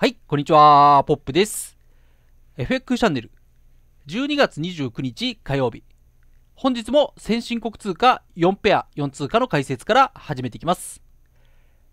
はい、こんにちは、ポップです。FX チャンネル、12月29日火曜日。本日も先進国通貨4ペア4通貨の解説から始めていきます。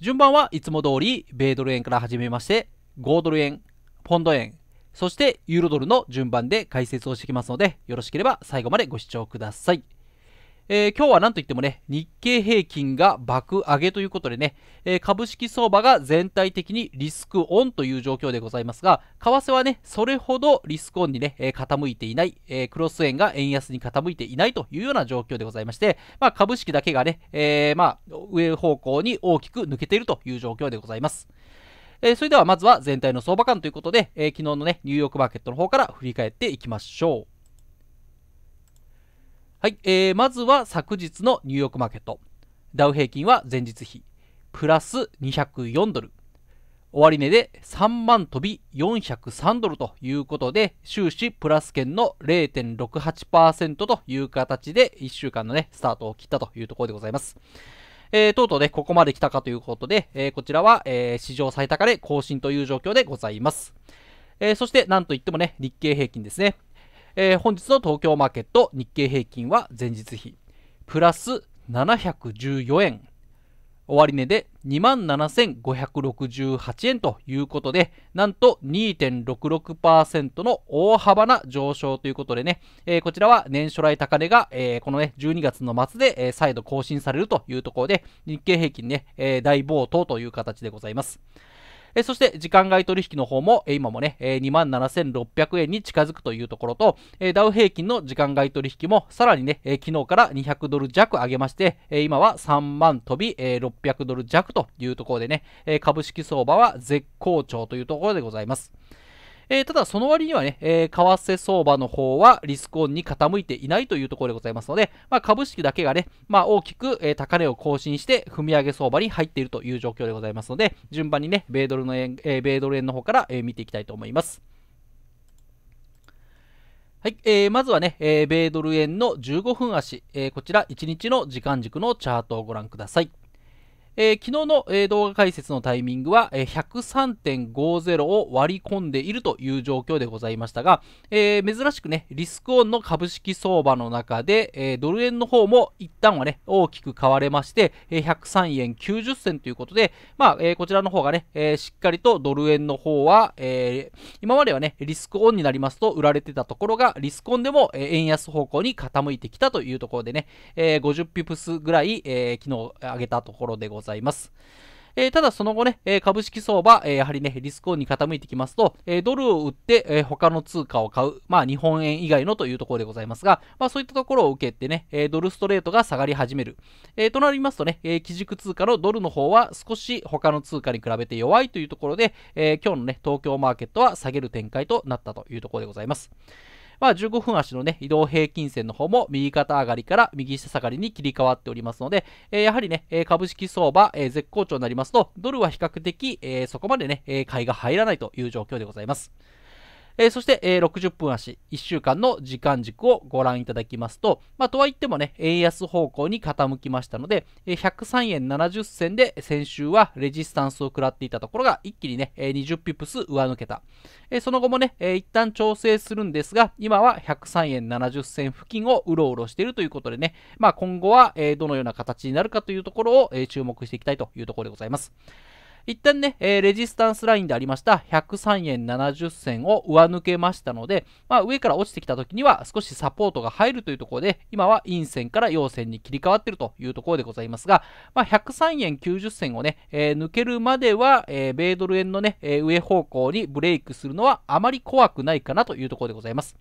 順番はいつも通り、米ドル円から始めまして、5ドル円、ポンド円、そしてユーロドルの順番で解説をしていきますので、よろしければ最後までご視聴ください。えー、今日はなんといってもね、日経平均が爆上げということでね、えー、株式相場が全体的にリスクオンという状況でございますが、為替はね、それほどリスクオンにね、えー、傾いていない、えクロス円が円安に傾いていないというような状況でございまして、まあ、株式だけがね、えまあ、上方向に大きく抜けているという状況でございます。えそれではまずは全体の相場感ということで、え昨日のね、ニューヨークマーケットの方から振り返っていきましょう。はい、えー、まずは昨日のニューヨークマーケット。ダウ平均は前日比、プラス204ドル。終値で3万飛び403ドルということで、終始プラス圏の0.68%という形で1週間のね、スタートを切ったというところでございます。えー、とうとうね、ここまで来たかということで、えー、こちらは、えー、史上最高で更新という状況でございます。えそして、なんといってもね、日経平均ですね。えー、本日の東京マーケット日経平均は前日比プラス714円終値で27,568円ということで、なんと2.66%の大幅な上昇ということでね、えー、こちらは年初来高値が、えー、このね、12月の末で、えー、再度更新されるというところで、日経平均ね、大暴騰という形でございます。えそして時間外取引の方も、え今もね、え27,600円に近づくというところと、えダウ平均の時間外取引もさらにね、え昨日から200ドル弱上げまして、え今は3万飛び、え600ドル弱というところでね、え株式相場は絶好調というところでございます。えー、ただその割にはね、えー、為替相場の方はリスクオンに傾いていないというところでございますので、まあ、株式だけがね、まあ、大きく、えー、高値を更新して踏み上げ相場に入っているという状況でございますので、順番にね、米ドルの円、えー、米ドル円の方から、えー、見ていきたいと思います。はい、えー、まずはね、えー、米ドル円の15分足、えー、こちら1日の時間軸のチャートをご覧ください。えー、昨日の、えー、動画解説のタイミングは、えー、103.50を割り込んでいるという状況でございましたが、えー、珍しくね、リスクオンの株式相場の中で、えドル円の方も一旦はね、大きく買われまして、え103円90銭ということで、まあ、えこちらの方がね、えしっかりとドル円の方は、え今まではね、リスクオンになりますと売られてたところが、リスクオンでも、え円安方向に傾いてきたというところでね、え50ピプスぐらい、え昨日上げたところでございます。ざいます。えー、ただその後ね、えー、株式相場、えー、やはりね、リスクオンに傾いてきますと、えドルを売って、え他の通貨を買う、まあ日本円以外のというところでございますが、まあそういったところを受けてね、えドルストレートが下がり始める。えとなりますとね、え基軸通貨のドルの方は少し他の通貨に比べて弱いというところで、え今日のね、東京マーケットは下げる展開となったというところでございます。まあ、15分足のね、移動平均線の方も右肩上がりから右下下がりに切り替わっておりますので、えー、やはりね、え株式相場、えー、絶好調になりますと、ドルは比較的、えそこまでね、え買いが入らないという状況でございます。えー、そして、えー、60分足、1週間の時間軸をご覧いただきますと、まあ、とはいってもね、円安方向に傾きましたので、えー、103円70銭で先週はレジスタンスを食らっていたところが、一気にね、えー、20ピプス上抜けた。えー、その後もね、えー、一旦調整するんですが、今は103円70銭付近をうろうろしているということでね、まあ、今後は、えー、どのような形になるかというところを、えー、注目していきたいというところでございます。一旦ね、えー、レジスタンスラインでありました103円70銭を上抜けましたので、まあ、上から落ちてきた時には少しサポートが入るというところで、今は陰線から陽線に切り替わっているというところでございますが、まあ、103円90銭をね、えー、抜けるまでは、え米ドル円のね、え上方向にブレイクするのはあまり怖くないかなというところでございます。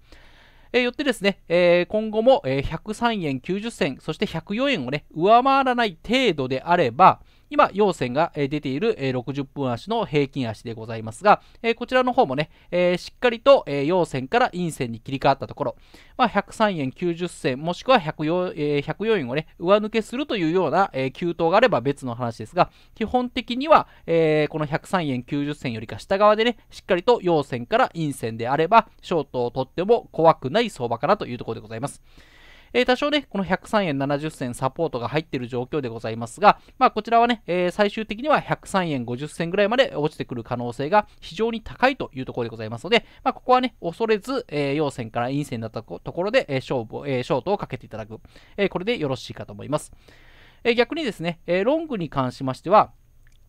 えー、よってですね、えー、今後も、えー、103円90銭、そして104円をね、上回らない程度であれば、今、陽線が出ている60分足の平均足でございますが、こちらの方もね、しっかりと陽線から陰線に切り替わったところ、まあ、103円90銭、もしくは104円をね、上抜けするというような急騰があれば別の話ですが、基本的には、この103円90銭よりか下側でね、しっかりと陽線から陰線であれば、ショートを取っても怖くない相場かなというところでございます。えー、多少ね、この103円70銭サポートが入っている状況でございますが、まあ、こちらはね、えー、最終的には103円50銭ぐらいまで落ちてくる可能性が非常に高いというところでございますので、まあ、ここはね、恐れず、えー、陽線から陰線だったところで、えー、勝負、えー、ショートをかけていただく、えこれでよろしいかと思います。え逆にですね、えロングに関しましては、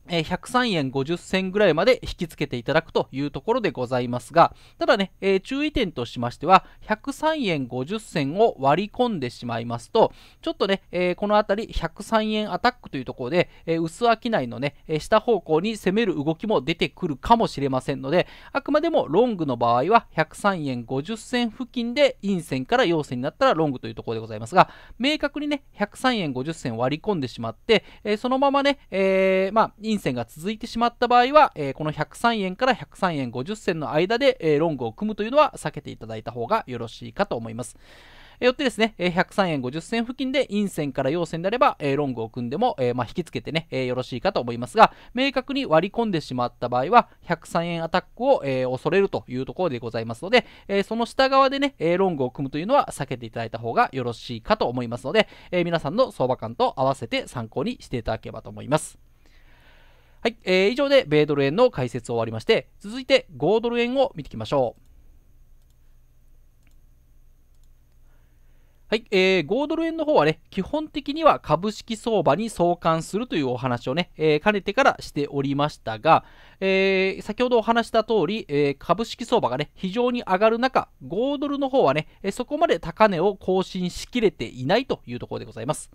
えー、103円50銭ぐらいまで引き付けていただくというところでございますが、ただね、えー、注意点としましては、103円50銭を割り込んでしまいますと、ちょっとね、えー、このあたり103円アタックというところで、えー、薄商内のね、え下方向に攻める動きも出てくるかもしれませんので、あくまでもロングの場合は103円50銭付近で陰線から陽線になったらロングというところでございますが、明確にね、103円50銭割り込んでしまって、えそのままね、えまあ、陰線が続いてしまった場合は、えー、この103円から103円50銭の間で、えー、ロングを組むというのは避けていただいた方がよろしいかと思います。よってですね、103円50銭付近で陰線から陽線であれば、ロングを組んでも、まあ、引きつけてね、よろしいかと思いますが、明確に割り込んでしまった場合は、103円アタックを、恐れるというところでございますので、その下側でね、ロングを組むというのは避けていただいた方がよろしいかと思いますので、皆さんの相場感と合わせて参考にしていただければと思います。はい、えー、以上で米ドル円の解説を終わりまして、続いて5ドル円を見ていきましょう。はい、えー、5ドル円の方はね、基本的には株式相場に相関するというお話をね、えー、かねてからしておりましたが、えー、先ほどお話した通り、えー、株式相場がね、非常に上がる中、5ドルの方はね、そこまで高値を更新しきれていないというところでございます。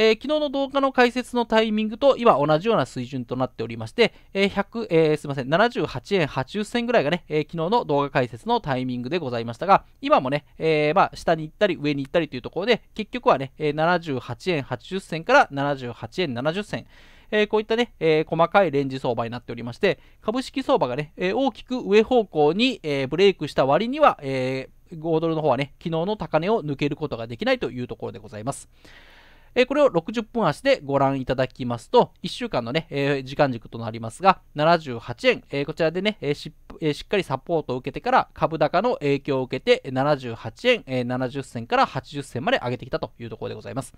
えー、昨日の動画の解説のタイミングと今同じような水準となっておりまして、えー、えー、すいません、78円80銭ぐらいがね、え昨日の動画解説のタイミングでございましたが、今もね、えまあ、下に行ったり上に行ったりというところで、結局はね、78円80銭から78円70銭、えー、こういったね、えー、細かいレンジ相場になっておりまして、株式相場がね、えー、大きく上方向に、えブレイクした割には、え5ドルの方はね、昨日の高値を抜けることができないというところでございます。えこれを60分足でご覧いただきますと、1週間のね、え時間軸となりますが、78円、えこちらでね、えしっかりサポートを受けてから株高の影響を受けて、78円、え70銭から80銭まで上げてきたというところでございます。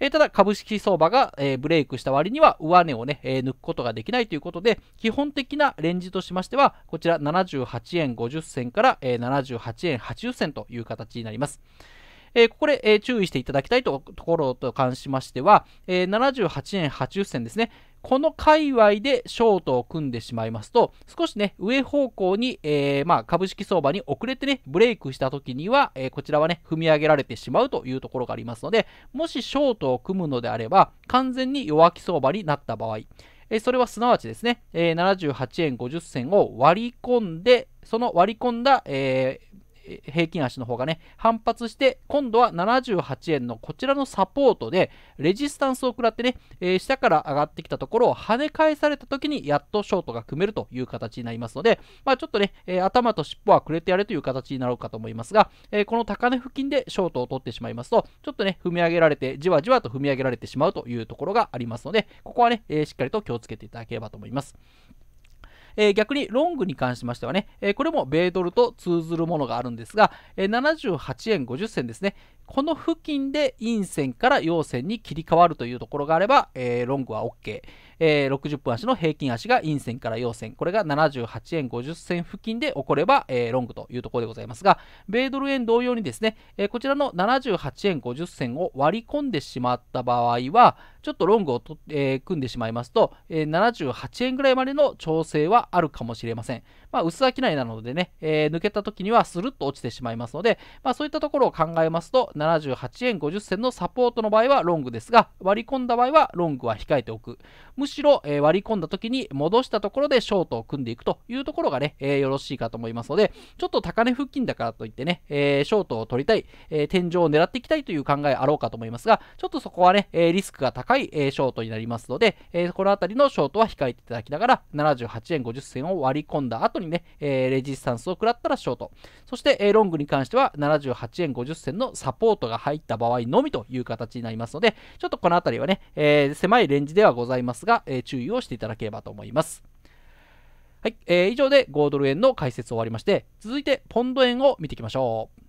えただ、株式相場が、えブレイクした割には上値をね、え抜くことができないということで、基本的なレンジとしましては、こちら78円50銭から、え78円80銭という形になります。えー、こで、えー、注意していただきたいところと関しましては、えー、78円80銭ですね。この界隈でショートを組んでしまいますと、少しね、上方向に、えー、まあ、株式相場に遅れてね、ブレイクした時には、えー、こちらはね、踏み上げられてしまうというところがありますので、もしショートを組むのであれば、完全に弱気相場になった場合、えそれはすなわちですね、え78円50銭を割り込んで、その割り込んだ、えー、平均足の方がね反発して今度は78円のこちらのサポートでレジスタンスを食らってね、えー、下から上がってきたところを跳ね返された時にやっとショートが組めるという形になりますので、まあ、ちょっとね、えー、頭と尻尾はくれてやれという形になろうかと思いますが、えー、この高値付近でショートを取ってしまいますとちょっとね踏み上げられてじわじわと踏み上げられてしまうというところがありますのでここはね、えしっかりと気をつけていただければと思います。えー、逆にロングに関しましてはね、えー、これも米ドルと通ずるものがあるんですが、えー、78円50銭ですね、この付近で陰線から陽線に切り替わるというところがあれば、えー、ロングは OK、えー、60分足の平均足が陰線から陽線これが78円50銭付近で起これば、えー、ロングというところでございますが米ドル円同様にですね、えー、こちらの78円50銭を割り込んでしまった場合はちょっとロングをと、え組んでしまいますと、え78円ぐらいまでの調整はあるかもしれませんまあ、薄商いなのでね、えー、抜けた時にはスルッと落ちてしまいますので、まあ、そういったところを考えますと、78円50銭のサポートの場合はロングですが、割り込んだ場合はロングは控えておく。むしろ、えー、割り込んだ時に戻したところでショートを組んでいくというところがね、えー、よろしいかと思いますので、ちょっと高値付近だからといってね、えショートを取りたい、え天井を狙っていきたいという考えあろうかと思いますが、ちょっとそこはね、えリスクが高い、えショートになりますので、えこのあたりのショートは控えていただきながら、78円50銭を割り込んだ後にね、えー、レジスタンスを食らったらショート。そして、えー、ロングに関しては78円50銭のサポートが入った場合のみという形になりますので、ちょっとこのあたりはね、えー、狭いレンジではございますが、え注意をしていただければと思います。はい、えー、以上で5ドル円の解説を終わりまして、続いてポンド円を見ていきましょう。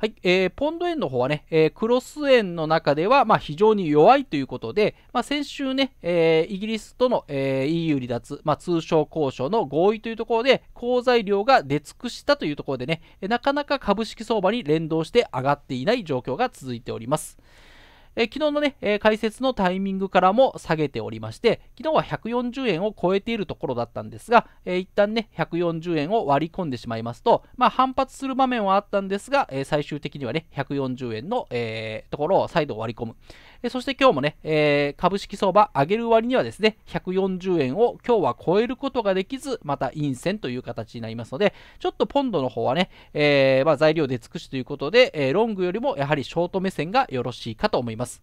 はい、えー、ポンド円の方はね、えー、クロス円の中では、まあ、非常に弱いということで、まあ、先週ね、えー、イギリスとの、えー、EU 離脱、まあ、通商交渉の合意というところで、好材料が出尽くしたというところでね、なかなか株式相場に連動して上がっていない状況が続いております。え昨日のね、え解説のタイミングからも下げておりまして、昨日は140円を超えているところだったんですが、えー、一旦ね、140円を割り込んでしまいますと、まあ、反発する場面はあったんですが、え最終的にはね、140円の、えところを再度割り込む、えそして今日もね、えー、株式相場上げる割にはですね、140円を今日は超えることができず、また陰線という形になりますので、ちょっとポンドの方はね、えー、まあ、材料で尽くしということで、えロングよりもやはりショート目線がよろしいかと思います。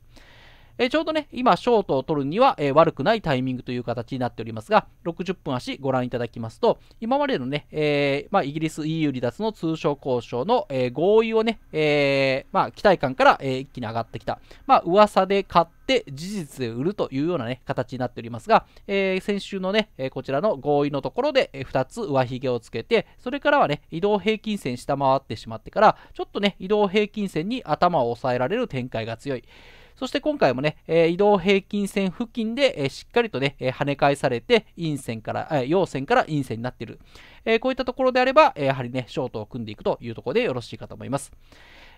えちょうどね、今、ショートを取るには、え悪くないタイミングという形になっておりますが、60分足ご覧いただきますと、今までのね、えまあ、イギリス EU 離脱の通商交渉の、え合意をね、えまあ、期待感から、え一気に上がってきた。まあ、噂で買って事実で売るというようなね、形になっておりますが、え先週のね、えこちらの合意のところで、2つ上髭をつけて、それからはね、移動平均線下回ってしまってから、ちょっとね、移動平均線に頭を抑えられる展開が強い。そして今回もね、えー、移動平均線付近で、えー、しっかりとね、えー、跳ね返されて、陰線から、え陽線から陰線になっている。えこういったところであれば、えやはりね、ショートを組んでいくというところでよろしいかと思います。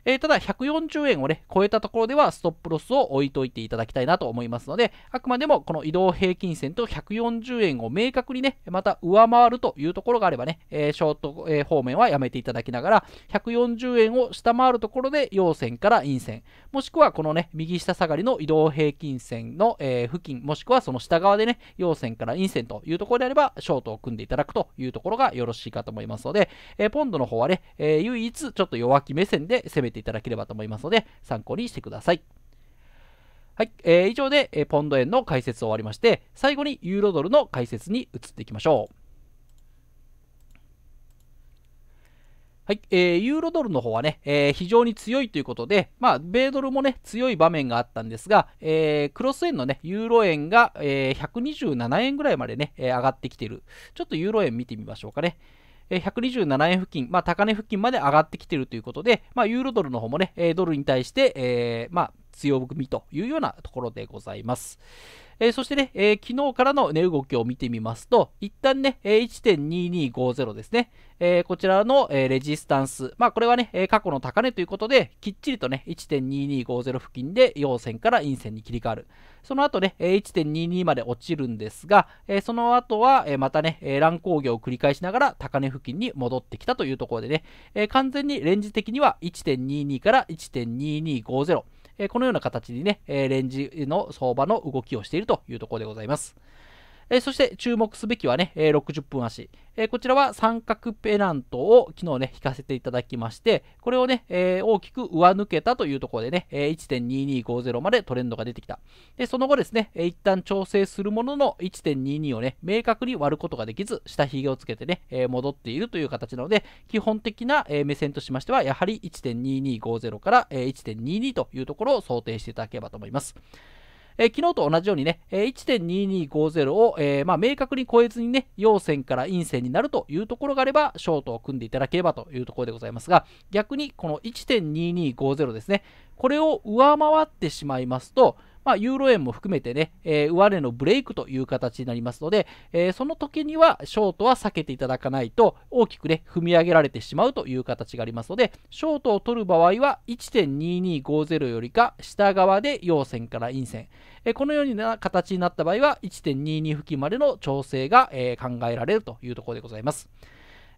えー、ただ140円をね、超えたところではストップロスを置いといていただきたいなと思いますので、あくまでもこの移動平均線と140円を明確にね、また上回るというところがあればね、えー、ショート、えー、方面はやめていただきながら、140円を下回るところで陽線から陰線、もしくはこのね、右下下がりの移動平均線の、え付近、もしくはその下側でね、陽線から陰線というところであれば、ショートを組んでいただくというところがよろしいかと思いますので、えポンドの方はね、え唯一ちょっと弱気目線で攻めえていただければと思いますので、参考にしてください。はい、えー、以上で、えー、ポンド円の解説を終わりまして、最後にユーロドルの解説に移っていきましょう。はい、えー、ユーロドルの方はね、えー、非常に強いということで、まあ、米ドルもね、強い場面があったんですが、えー、クロス円のね、ユーロ円が、えー、127円ぐらいまでね、え上がってきている。ちょっとユーロ円見てみましょうかね。127円付近、まあ、高値付近まで上がってきているということで、まあ、ユーロドルの方もね、ドルに対して、えー、まあ、強みというようなところでございます。えー、そしてね、えー、昨日からの値動きを見てみますと、一旦ね、え1.2250ですね、えー、こちらの、えレジスタンス、まあ、これはね、え過去の高値ということで、きっちりとね、1.2250付近で陽線から陰線に切り替わる。その後ね、え1.22まで落ちるんですが、えその後は、えまたね、え乱高下を繰り返しながら高値付近に戻ってきたというところでね、え完全にレンジ的には1.22から1.2250えこのような形にね、えレンジの相場の動きをしているというところでございます。えそして注目すべきはね、え60分足。えこちらは三角ペナントを昨日ね、引かせていただきまして、これをね、え大きく上抜けたというところでね、え1.2250までトレンドが出てきた。で、その後ですね、え一旦調整するものの1.22をね、明確に割ることができず、下髭をつけてね、え戻っているという形なので、基本的な、え目線としましては、やはり1.2250から、え1.22というところを想定していただければと思います。えー、昨日と同じようにね、え1.2250を、えー、まあ、明確に超えずにね、陽線から陰線になるというところがあれば、ショートを組んでいただければというところでございますが、逆にこの1.2250ですね、これを上回ってしまいますと、まあ、ユーロ円も含めてね、えー、上値のブレイクという形になりますので、えー、その時にはショートは避けていただかないと、大きくね、踏み上げられてしまうという形がありますので、ショートを取る場合は、1.2250よりか下側で陽線から陰線、えー、このような形になった場合は、1.22付近までの調整が、え考えられるというところでございます。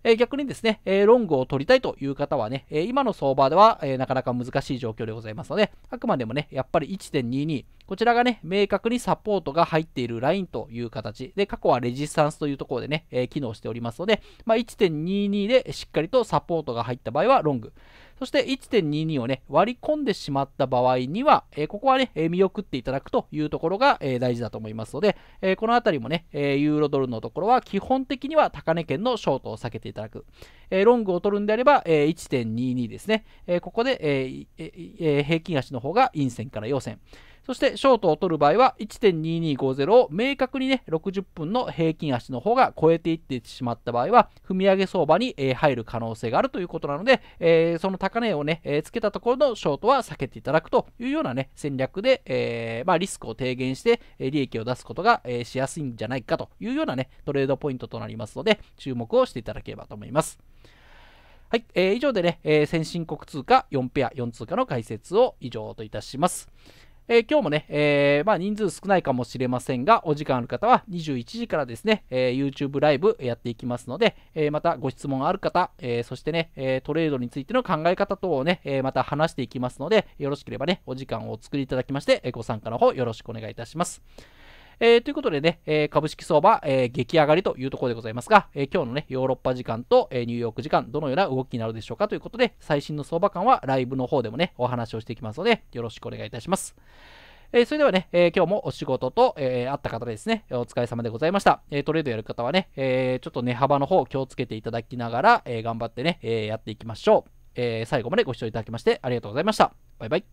えー、逆にですね、えロングを取りたいという方はね、え今の相場では、えなかなか難しい状況でございますので、あくまでもね、やっぱり1.22、こちらがね、明確にサポートが入っているラインという形で、過去はレジスタンスというところでね、え機能しておりますので、まあ、1.22でしっかりとサポートが入った場合はロング。そして1.22をね、割り込んでしまった場合には、えー、ここはね、えー、見送っていただくというところが、えー、大事だと思いますので、えこのあたりもね、えユーロドルのところは基本的には高値圏のショートを避けていただく。えロングを取るんであれば、え1.22ですね。えここで、え平均足の方が陰線から陽線。そしてショートを取る場合は1.2250を明確にね60分の平均足の方が超えていってしまった場合は踏み上げ相場に、入る可能性があるということなので、えその高値をね、えつけたところのショートは避けていただくというようなね戦略で、えまリスクを低減して利益を出すことが、しやすいんじゃないかというようなねトレードポイントとなりますので注目をしていただければと思います。はい、えー、以上でね、えー、先進国通貨4ペア4通貨の解説を以上といたします。えー、今日もね、えー、まあ、人数少ないかもしれませんが、お時間ある方は21時からですね、えー、YouTube ライブやっていきますので、えまたご質問ある方、えそしてね、えトレードについての考え方等をね、えまた話していきますので、よろしければね、お時間をお作りいただきまして、えご参加の方よろしくお願いいたします。えー、ということでね、えー、株式相場、えー、激上がりというところでございますが、え今日のね、ヨーロッパ時間と、えニューヨーク時間、どのような動きになるでしょうかということで、最新の相場感はライブの方でもね、お話をしていきますので、よろしくお願いいたします。えー、それではね、えー、今日もお仕事と、えー、あった方ですね、お疲れ様でございました。えトレードやる方はね、えちょっと値幅の方気をつけていただきながら、え頑張ってね、えやっていきましょう、え最後までご視聴いただきましてありがとうございました。バイバイ。